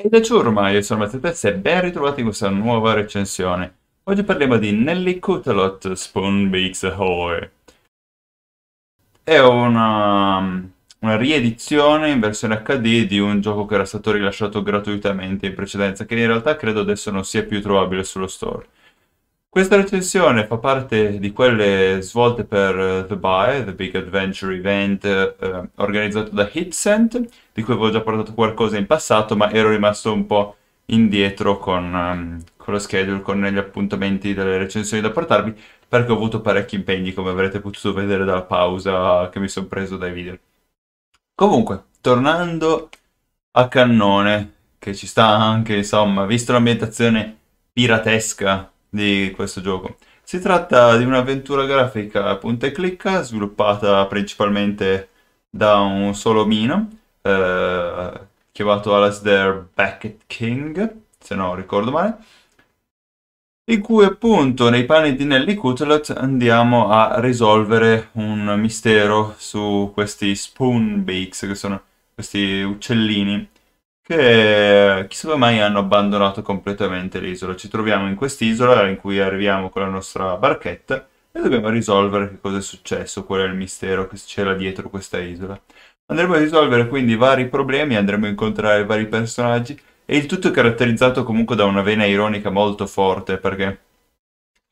E da ormai io sono Matteo Tezza e ben ritrovati in questa nuova recensione. Oggi parliamo di Nelly Cutelot Spoon Bakes a È una, una, riedizione in versione HD di un gioco che era stato rilasciato gratuitamente in precedenza, che in realtà credo adesso non sia più trovabile sullo store. Questa recensione fa parte di quelle svolte per eh, The Buy, The Big Adventure Event, eh, organizzato da Hitsent, di cui avevo già parlato qualcosa in passato, ma ero rimasto un po' indietro con, um, con lo schedule, con gli appuntamenti delle recensioni da portarvi, perché ho avuto parecchi impegni, come avrete potuto vedere dalla pausa che mi sono preso dai video. Comunque, tornando a Cannone, che ci sta anche, insomma, visto l'ambientazione piratesca di questo gioco. Si tratta di un'avventura grafica punta e clicca sviluppata principalmente da un solo mino, eh, chiamato Alasdair Beckett King, se non ricordo male, in cui appunto nei panni di Nelly Cutlett andiamo a risolvere un mistero su questi spoonbakes che sono questi uccellini che secondo mai hanno abbandonato completamente l'isola. Ci troviamo in quest'isola in cui arriviamo con la nostra barchetta e dobbiamo risolvere che cosa è successo, qual è il mistero che c'era dietro questa isola. Andremo a risolvere quindi vari problemi, andremo a incontrare vari personaggi e il tutto è caratterizzato comunque da una vena ironica molto forte perché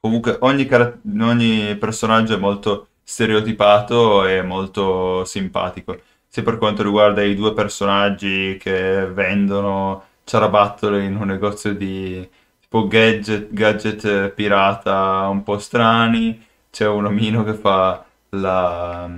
comunque ogni, ogni personaggio è molto stereotipato e molto simpatico sia per quanto riguarda i due personaggi che vendono ciarabattole in un negozio di tipo gadget, gadget pirata un po' strani, c'è un omino che fa la,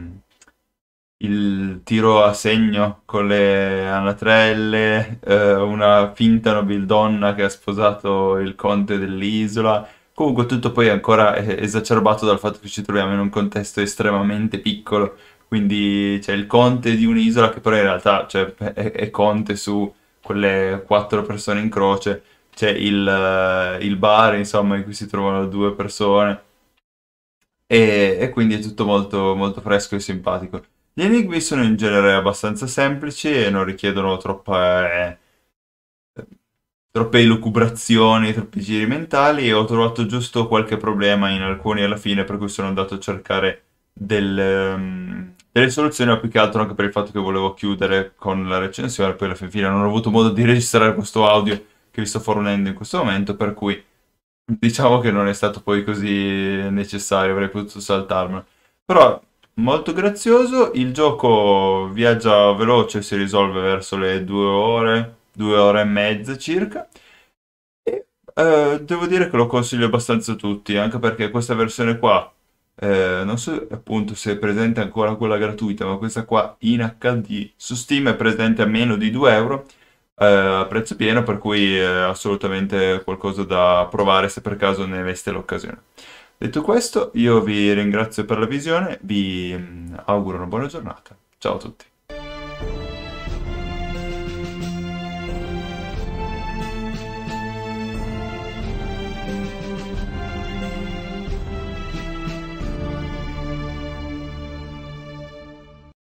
il tiro a segno con le anatrelle, eh, una finta nobildonna che ha sposato il conte dell'isola. Comunque tutto poi ancora eh, esacerbato dal fatto che ci troviamo in un contesto estremamente piccolo, quindi c'è cioè, il conte di un'isola che però in realtà cioè, è, è, conte su quelle quattro persone in croce, c'è il, eh, il, bar insomma in cui si trovano due persone e, e quindi è tutto molto, molto fresco e simpatico. Gli enigmi sono in genere abbastanza semplici e non richiedono troppe, eh, troppe elucubrazioni, troppi giri mentali e ho trovato giusto qualche problema in alcuni alla fine per cui sono andato a cercare del, um, delle soluzioni, ma più che altro anche per il fatto che volevo chiudere con la recensione, poi alla fine non ho avuto modo di registrare questo audio che vi sto fornendo in questo momento, per cui diciamo che non è stato poi così necessario, avrei potuto saltarmelo. Però molto grazioso, il gioco viaggia veloce, si risolve verso le due ore, due ore e mezza circa. E eh, devo dire che lo consiglio abbastanza a tutti, anche perché questa versione qua eh, non so appunto se è presente ancora quella gratuita, ma questa qua in HD su Steam è presente a meno di 2 euro eh, a prezzo pieno, per cui è eh, assolutamente qualcosa da provare se per caso ne aveste l'occasione. Detto questo, io vi ringrazio per la visione, vi mm, auguro una buona giornata. Ciao a tutti.